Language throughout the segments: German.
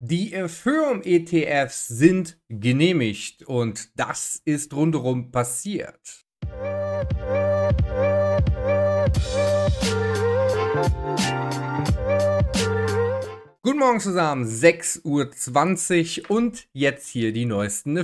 Die äh, Firm-ETFs sind genehmigt und das ist rundherum passiert. Guten Morgen zusammen, 6.20 Uhr und jetzt hier die neuesten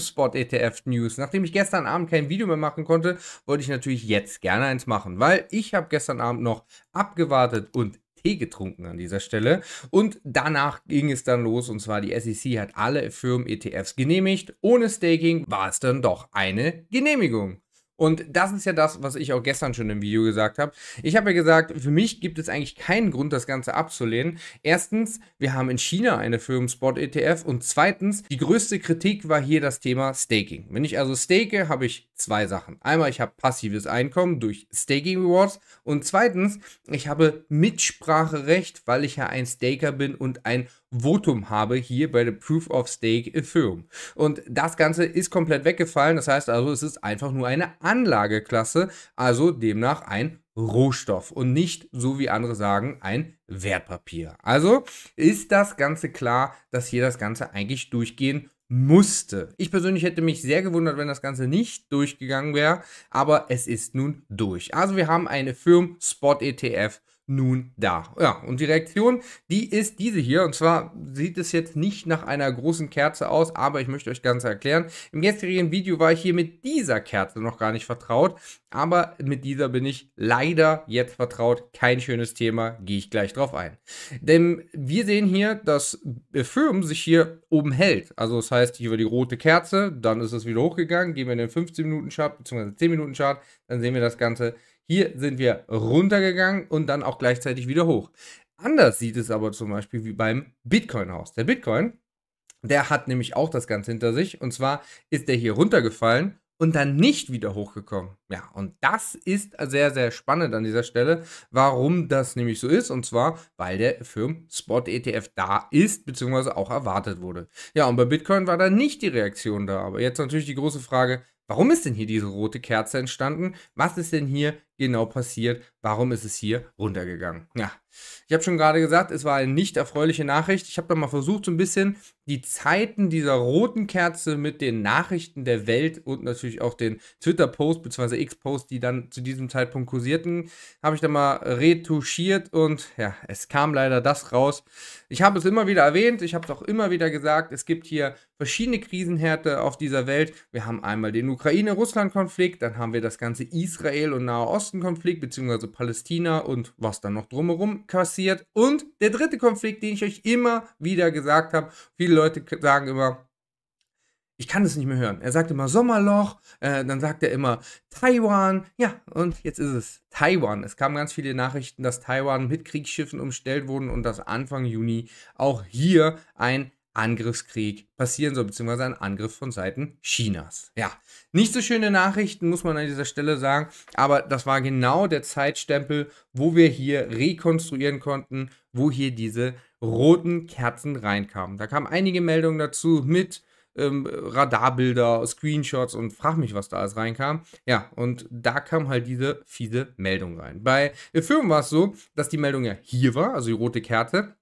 spot etf news Nachdem ich gestern Abend kein Video mehr machen konnte, wollte ich natürlich jetzt gerne eins machen, weil ich habe gestern Abend noch abgewartet und Tee getrunken an dieser Stelle. Und danach ging es dann los und zwar die SEC hat alle Firmen-ETFs genehmigt. Ohne Staking war es dann doch eine Genehmigung. Und das ist ja das, was ich auch gestern schon im Video gesagt habe. Ich habe ja gesagt, für mich gibt es eigentlich keinen Grund, das Ganze abzulehnen. Erstens, wir haben in China eine firmen spot etf und zweitens, die größte Kritik war hier das Thema Staking. Wenn ich also stake, habe ich zwei Sachen. Einmal, ich habe passives Einkommen durch Staking Rewards und zweitens, ich habe Mitspracherecht, weil ich ja ein Staker bin und ein Votum habe hier bei der Proof of Stake Ethereum. Und das Ganze ist komplett weggefallen. Das heißt also, es ist einfach nur eine Anlageklasse, also demnach ein Rohstoff und nicht, so wie andere sagen, ein Wertpapier. Also ist das Ganze klar, dass hier das Ganze eigentlich durchgehen musste. Ich persönlich hätte mich sehr gewundert, wenn das Ganze nicht durchgegangen wäre, aber es ist nun durch. Also wir haben eine Firm Spot ETF nun da. Ja, und die Reaktion, die ist diese hier. Und zwar sieht es jetzt nicht nach einer großen Kerze aus, aber ich möchte euch ganz erklären. Im gestrigen Video war ich hier mit dieser Kerze noch gar nicht vertraut, aber mit dieser bin ich leider jetzt vertraut. Kein schönes Thema, gehe ich gleich drauf ein. Denn wir sehen hier, dass Firm sich hier oben hält. Also das heißt, hier war die rote Kerze, dann ist es wieder hochgegangen, gehen wir in den 15-Minuten-Chart beziehungsweise 10-Minuten-Chart, dann sehen wir das Ganze hier sind wir runtergegangen und dann auch gleichzeitig wieder hoch. Anders sieht es aber zum Beispiel wie beim Bitcoin-Haus. Der Bitcoin, der hat nämlich auch das Ganze hinter sich. Und zwar ist der hier runtergefallen und dann nicht wieder hochgekommen. Ja, und das ist sehr, sehr spannend an dieser Stelle, warum das nämlich so ist. Und zwar, weil der firm spot etf da ist, beziehungsweise auch erwartet wurde. Ja, und bei Bitcoin war da nicht die Reaktion da. Aber jetzt natürlich die große Frage, warum ist denn hier diese rote Kerze entstanden? Was ist denn hier genau passiert? Warum ist es hier runtergegangen? Ja, ich habe schon gerade gesagt, es war eine nicht erfreuliche Nachricht. Ich habe da mal versucht, so ein bisschen die Zeiten dieser roten Kerze mit den Nachrichten der Welt und natürlich auch den Twitter-Post bzw. X-Post, die dann zu diesem Zeitpunkt kursierten, habe ich da mal retuschiert und ja, es kam leider das raus. Ich habe es immer wieder erwähnt, ich habe es auch immer wieder gesagt, es gibt hier verschiedene Krisenhärte auf dieser Welt. Wir haben einmal den Ukraine-Russland-Konflikt, dann haben wir das ganze Israel- und Nahe Ost Nahostenkonflikt beziehungsweise Palästina und was dann noch drumherum kassiert. Und der dritte Konflikt, den ich euch immer wieder gesagt habe, viele Leute sagen immer, ich kann es nicht mehr hören. Er sagt immer Sommerloch, äh, dann sagt er immer Taiwan. Ja, und jetzt ist es Taiwan. Es kamen ganz viele Nachrichten, dass Taiwan mit Kriegsschiffen umstellt wurden und dass Anfang Juni auch hier ein Angriffskrieg passieren soll, beziehungsweise ein Angriff von Seiten Chinas. Ja, nicht so schöne Nachrichten, muss man an dieser Stelle sagen, aber das war genau der Zeitstempel, wo wir hier rekonstruieren konnten, wo hier diese roten Kerzen reinkamen. Da kamen einige Meldungen dazu mit ähm, Radarbilder, Screenshots und frag mich, was da alles reinkam. Ja, und da kam halt diese fiese Meldung rein. Bei Firmen war es so, dass die Meldung ja hier war, also die rote Kerze,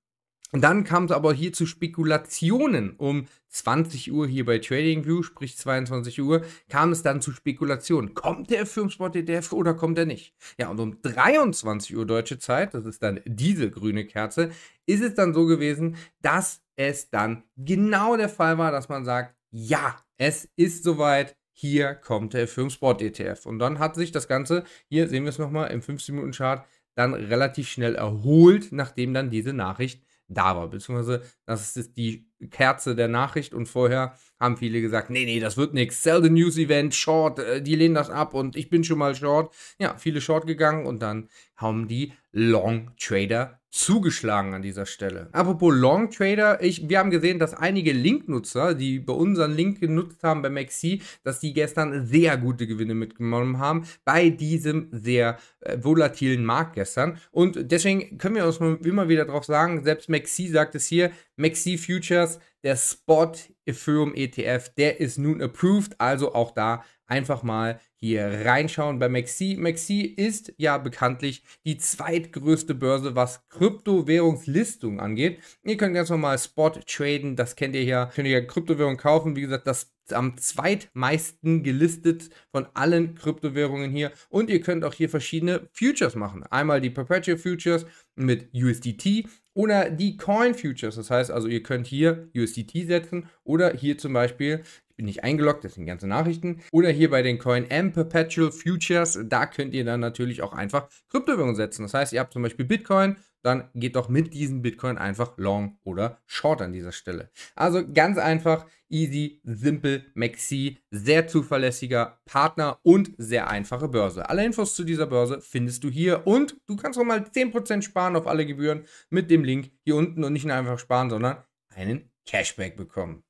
und dann kam es aber hier zu Spekulationen. Um 20 Uhr hier bei TradingView, sprich 22 Uhr, kam es dann zu Spekulationen. Kommt der Firmensport ETF oder kommt er nicht? Ja, und um 23 Uhr deutsche Zeit, das ist dann diese grüne Kerze, ist es dann so gewesen, dass es dann genau der Fall war, dass man sagt, ja, es ist soweit, hier kommt der Firmensport ETF. Und dann hat sich das Ganze, hier sehen wir es nochmal im 15-Minuten-Chart, dann relativ schnell erholt, nachdem dann diese Nachricht da war. Beziehungsweise, das ist die Kerze der Nachricht und vorher haben viele gesagt, nee, nee, das wird nichts, sell the news event, short, äh, die lehnen das ab und ich bin schon mal short. Ja, viele short gegangen und dann haben die Long Trader zugeschlagen an dieser Stelle. Apropos Long Trader, ich, wir haben gesehen, dass einige Link-Nutzer, die bei unseren Link genutzt haben bei Maxi, dass die gestern sehr gute Gewinne mitgenommen haben bei diesem sehr äh, volatilen Markt gestern. Und deswegen können wir uns immer wieder darauf sagen, selbst Maxi sagt es hier, Maxi Futures, der Spot Ethereum ETF, der ist nun approved, also auch da einfach mal hier reinschauen bei Maxi. Maxi ist ja bekanntlich die zweitgrößte Börse, was Kryptowährungslistung angeht. Ihr könnt ganz normal Spot traden, das kennt ihr ja. Könnt ihr ja Kryptowährungen kaufen. Wie gesagt, das am zweitmeisten gelistet von allen Kryptowährungen hier. Und ihr könnt auch hier verschiedene Futures machen. Einmal die Perpetual Futures mit USDT, oder die Coin Futures. Das heißt also, ihr könnt hier USDT setzen oder hier zum Beispiel ich bin nicht eingeloggt, das sind ganze Nachrichten. Oder hier bei den Coin M Perpetual Futures, da könnt ihr dann natürlich auch einfach Kryptowährungen setzen. Das heißt, ihr habt zum Beispiel Bitcoin, dann geht doch mit diesem Bitcoin einfach long oder short an dieser Stelle. Also ganz einfach, easy, simple, maxi, sehr zuverlässiger Partner und sehr einfache Börse. Alle Infos zu dieser Börse findest du hier und du kannst auch mal 10% sparen auf alle Gebühren mit dem Link hier unten und nicht nur einfach sparen, sondern einen Cashback bekommen.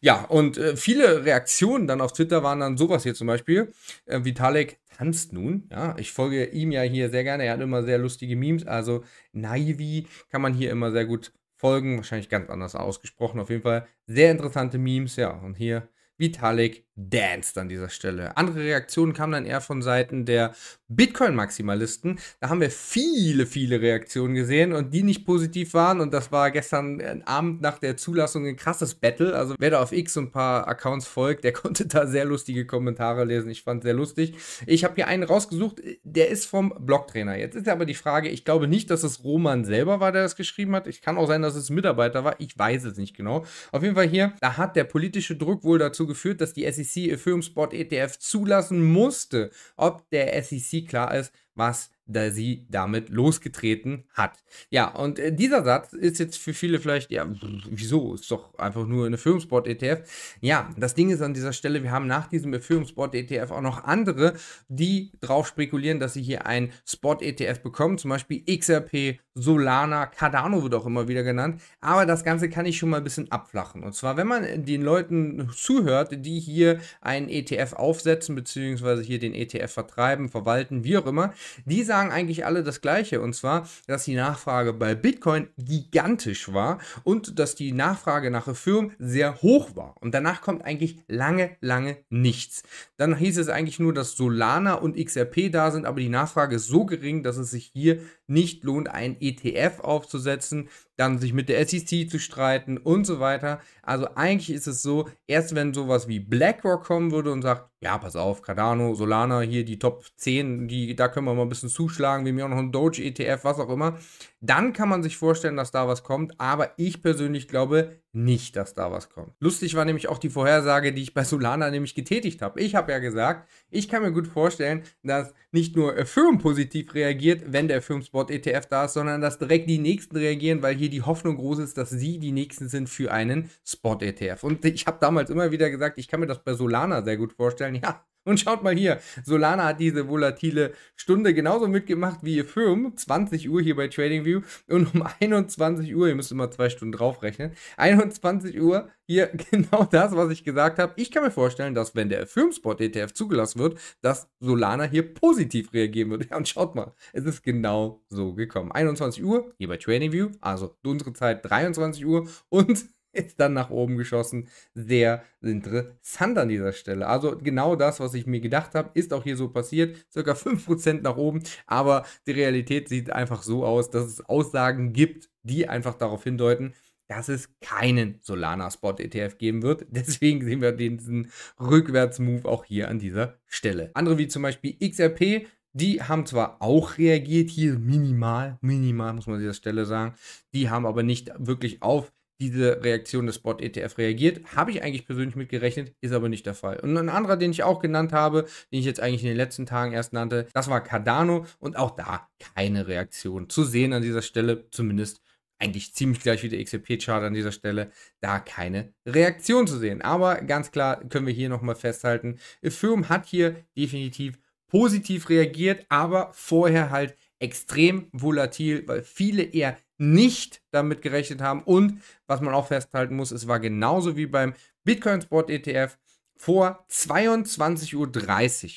Ja, und äh, viele Reaktionen dann auf Twitter waren dann sowas hier zum Beispiel. Äh, Vitalik tanzt nun. Ja, ich folge ihm ja hier sehr gerne. Er hat immer sehr lustige Memes. Also Naivi kann man hier immer sehr gut folgen. Wahrscheinlich ganz anders ausgesprochen. Auf jeden Fall sehr interessante Memes. Ja, und hier Vitalik danced an dieser Stelle. Andere Reaktionen kamen dann eher von Seiten der Bitcoin-Maximalisten. Da haben wir viele, viele Reaktionen gesehen und die nicht positiv waren. Und das war gestern äh, Abend nach der Zulassung ein krasses Battle. Also wer da auf X und ein paar Accounts folgt, der konnte da sehr lustige Kommentare lesen. Ich fand es sehr lustig. Ich habe hier einen rausgesucht, der ist vom Blog-Trainer. Jetzt ist aber die Frage, ich glaube nicht, dass es Roman selber war, der das geschrieben hat. Ich kann auch sein, dass es ein Mitarbeiter war. Ich weiß es nicht genau. Auf jeden Fall hier, da hat der politische Druck wohl dazu geführt, dass die SEC Ethereum Spot ETF zulassen musste, ob der SEC klar ist, was da sie damit losgetreten hat. Ja, und äh, dieser Satz ist jetzt für viele vielleicht, ja, wieso? Ist doch einfach nur ein eine Firmensport-ETF. Ja, das Ding ist an dieser Stelle, wir haben nach diesem Firmensport-ETF auch noch andere, die drauf spekulieren, dass sie hier einen Spot-ETF bekommen, zum Beispiel XRP, Solana, Cardano wird auch immer wieder genannt. Aber das Ganze kann ich schon mal ein bisschen abflachen. Und zwar, wenn man den Leuten zuhört, die hier einen ETF aufsetzen, beziehungsweise hier den ETF vertreiben, verwalten, wie auch immer, diese sagen eigentlich alle das Gleiche, und zwar, dass die Nachfrage bei Bitcoin gigantisch war und dass die Nachfrage nach Ethereum sehr hoch war. Und danach kommt eigentlich lange, lange nichts. Dann hieß es eigentlich nur, dass Solana und XRP da sind, aber die Nachfrage ist so gering, dass es sich hier nicht lohnt, ein ETF aufzusetzen, dann sich mit der SEC zu streiten und so weiter. Also eigentlich ist es so, erst wenn sowas wie BlackRock kommen würde und sagt, ja, pass auf, Cardano, Solana hier, die Top 10, die, da können wir mal ein bisschen zuschlagen, wie mir auch noch ein Doge, ETF, was auch immer. Dann kann man sich vorstellen, dass da was kommt, aber ich persönlich glaube, nicht, dass da was kommt. Lustig war nämlich auch die Vorhersage, die ich bei Solana nämlich getätigt habe. Ich habe ja gesagt, ich kann mir gut vorstellen, dass nicht nur Ethereum äh, positiv reagiert, wenn der Ethereum Spot ETF da ist, sondern dass direkt die nächsten reagieren, weil hier die Hoffnung groß ist, dass sie die nächsten sind für einen Spot ETF. Und ich habe damals immer wieder gesagt, ich kann mir das bei Solana sehr gut vorstellen. Ja, und schaut mal hier, Solana hat diese volatile Stunde genauso mitgemacht wie ihr Firm, 20 Uhr hier bei TradingView und um 21 Uhr, ihr müsst immer zwei Stunden draufrechnen, 21 Uhr hier genau das, was ich gesagt habe. Ich kann mir vorstellen, dass wenn der firm spot ETF zugelassen wird, dass Solana hier positiv reagieren wird. Ja, und schaut mal, es ist genau so gekommen. 21 Uhr hier bei TradingView, also unsere Zeit 23 Uhr und ist dann nach oben geschossen. Sehr interessant an dieser Stelle. Also genau das, was ich mir gedacht habe, ist auch hier so passiert. Circa 5% nach oben. Aber die Realität sieht einfach so aus, dass es Aussagen gibt, die einfach darauf hindeuten, dass es keinen Solana-Spot-ETF geben wird. Deswegen sehen wir diesen Rückwärtsmove auch hier an dieser Stelle. Andere wie zum Beispiel XRP, die haben zwar auch reagiert, hier minimal, minimal muss man an dieser Stelle sagen, die haben aber nicht wirklich auf diese Reaktion des Spot-ETF reagiert. Habe ich eigentlich persönlich mitgerechnet, ist aber nicht der Fall. Und ein anderer, den ich auch genannt habe, den ich jetzt eigentlich in den letzten Tagen erst nannte, das war Cardano und auch da keine Reaktion zu sehen an dieser Stelle, zumindest eigentlich ziemlich gleich wie der XRP-Chart an dieser Stelle, da keine Reaktion zu sehen. Aber ganz klar können wir hier nochmal festhalten, Ethereum hat hier definitiv positiv reagiert, aber vorher halt extrem volatil, weil viele eher nicht damit gerechnet haben. Und was man auch festhalten muss, es war genauso wie beim Bitcoin Spot ETF vor 22.30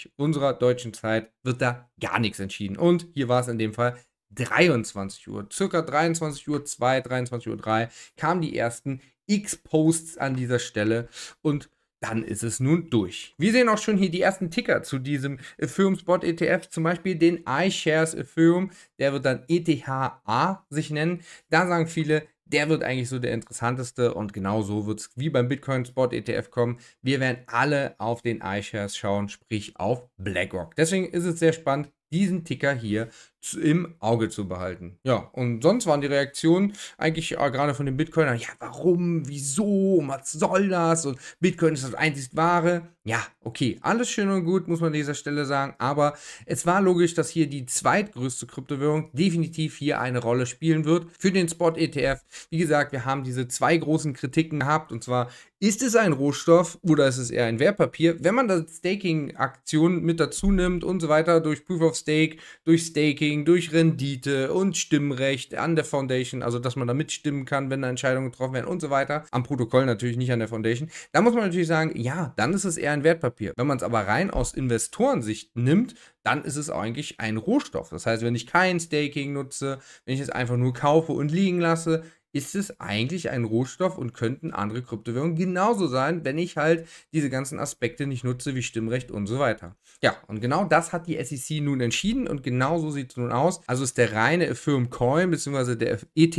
Uhr unserer deutschen Zeit wird da gar nichts entschieden. Und hier war es in dem Fall 23 Uhr, circa 23 Uhr 2, 23 Uhr 3 kamen die ersten X-Posts an dieser Stelle und dann ist es nun durch. Wir sehen auch schon hier die ersten Ticker zu diesem Ethereum Spot ETF, zum Beispiel den iShares Ethereum, der wird dann ETHA sich nennen. Da sagen viele, der wird eigentlich so der interessanteste und genau so wird es wie beim Bitcoin Spot ETF kommen. Wir werden alle auf den iShares schauen, sprich auf BlackRock. Deswegen ist es sehr spannend, diesen Ticker hier im Auge zu behalten. Ja, und sonst waren die Reaktionen eigentlich äh, gerade von den Bitcoinern, ja, warum, wieso, was soll das? Und Bitcoin ist das einzig wahre. Ja, okay, alles schön und gut, muss man an dieser Stelle sagen, aber es war logisch, dass hier die zweitgrößte Kryptowährung definitiv hier eine Rolle spielen wird für den Spot ETF. Wie gesagt, wir haben diese zwei großen Kritiken gehabt und zwar ist es ein Rohstoff oder ist es eher ein Wertpapier? Wenn man das Staking-Aktion mit dazu nimmt und so weiter durch Proof of Stake, durch Staking Ranking, durch Rendite und Stimmrecht an der Foundation, also dass man da mitstimmen kann, wenn da Entscheidungen getroffen werden und so weiter. Am Protokoll natürlich nicht an der Foundation. Da muss man natürlich sagen, ja, dann ist es eher ein Wertpapier. Wenn man es aber rein aus Investorensicht nimmt, dann ist es eigentlich ein Rohstoff. Das heißt, wenn ich kein Staking nutze, wenn ich es einfach nur kaufe und liegen lasse, ist es eigentlich ein Rohstoff und könnten andere Kryptowährungen genauso sein, wenn ich halt diese ganzen Aspekte nicht nutze, wie Stimmrecht und so weiter. Ja, und genau das hat die SEC nun entschieden und genau so sieht es nun aus. Also ist der reine Ethereum Coin bzw. der ETH,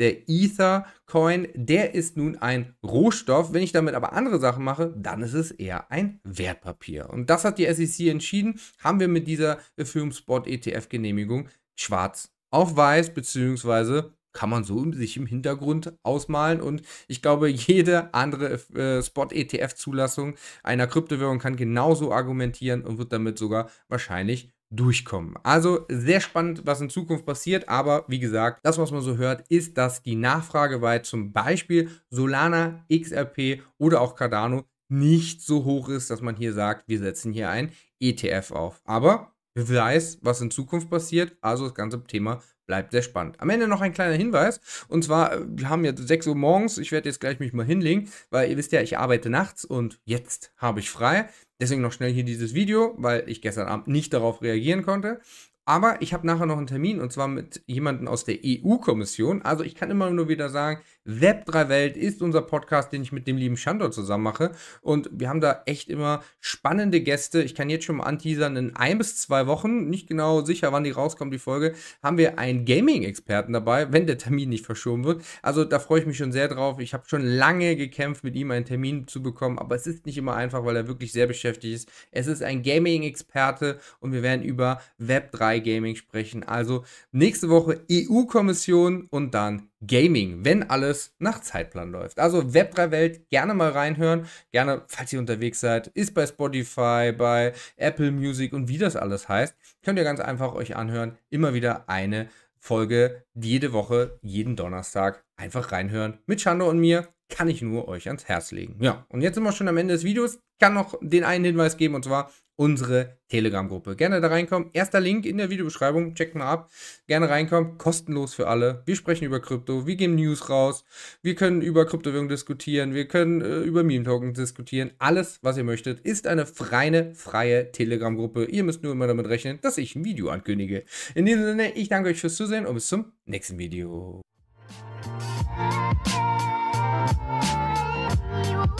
der Ether Coin, der ist nun ein Rohstoff. Wenn ich damit aber andere Sachen mache, dann ist es eher ein Wertpapier. Und das hat die SEC entschieden, haben wir mit dieser Ethereum Spot ETF Genehmigung schwarz auf weiß beziehungsweise kann man so sich im Hintergrund ausmalen. Und ich glaube, jede andere äh, Spot-ETF-Zulassung einer Kryptowährung kann genauso argumentieren und wird damit sogar wahrscheinlich durchkommen. Also sehr spannend, was in Zukunft passiert, aber wie gesagt, das, was man so hört, ist, dass die Nachfrage bei zum Beispiel Solana, XRP oder auch Cardano nicht so hoch ist, dass man hier sagt, wir setzen hier ein ETF auf. Aber Wer weiß, was in Zukunft passiert. Also das ganze Thema bleibt sehr spannend. Am Ende noch ein kleiner Hinweis. Und zwar, äh, wir haben jetzt 6 Uhr morgens. Ich werde jetzt gleich mich mal hinlegen, weil ihr wisst ja, ich arbeite nachts und jetzt habe ich frei. Deswegen noch schnell hier dieses Video, weil ich gestern Abend nicht darauf reagieren konnte. Aber ich habe nachher noch einen Termin und zwar mit jemandem aus der EU-Kommission. Also ich kann immer nur wieder sagen, Web3 Welt ist unser Podcast, den ich mit dem lieben Shandor zusammen mache. Und wir haben da echt immer spannende Gäste. Ich kann jetzt schon mal anteasern, in ein bis zwei Wochen, nicht genau sicher, wann die rauskommt, die Folge, haben wir einen Gaming-Experten dabei, wenn der Termin nicht verschoben wird. Also da freue ich mich schon sehr drauf. Ich habe schon lange gekämpft, mit ihm einen Termin zu bekommen, aber es ist nicht immer einfach, weil er wirklich sehr beschäftigt ist. Es ist ein Gaming-Experte und wir werden über Web3 Gaming sprechen. Also nächste Woche EU-Kommission und dann Gaming, wenn alles nach Zeitplan läuft. Also Web3 Welt gerne mal reinhören. Gerne, falls ihr unterwegs seid, ist bei Spotify, bei Apple Music und wie das alles heißt, könnt ihr ganz einfach euch anhören. Immer wieder eine Folge jede Woche, jeden Donnerstag. Einfach reinhören mit Chando und mir kann ich nur euch ans Herz legen. Ja, und jetzt sind wir schon am Ende des Videos. Ich Kann noch den einen Hinweis geben und zwar unsere Telegram-Gruppe. Gerne da reinkommen. Erster Link in der Videobeschreibung. Checkt mal ab. Gerne reinkommen. Kostenlos für alle. Wir sprechen über Krypto. Wir geben News raus. Wir können über Kryptowährungen diskutieren. Wir können äh, über Meme-Token diskutieren. Alles, was ihr möchtet, ist eine freie, freie Telegram-Gruppe. Ihr müsst nur immer damit rechnen, dass ich ein Video ankündige. In diesem Sinne, ich danke euch fürs Zusehen und bis zum nächsten Video.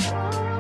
you.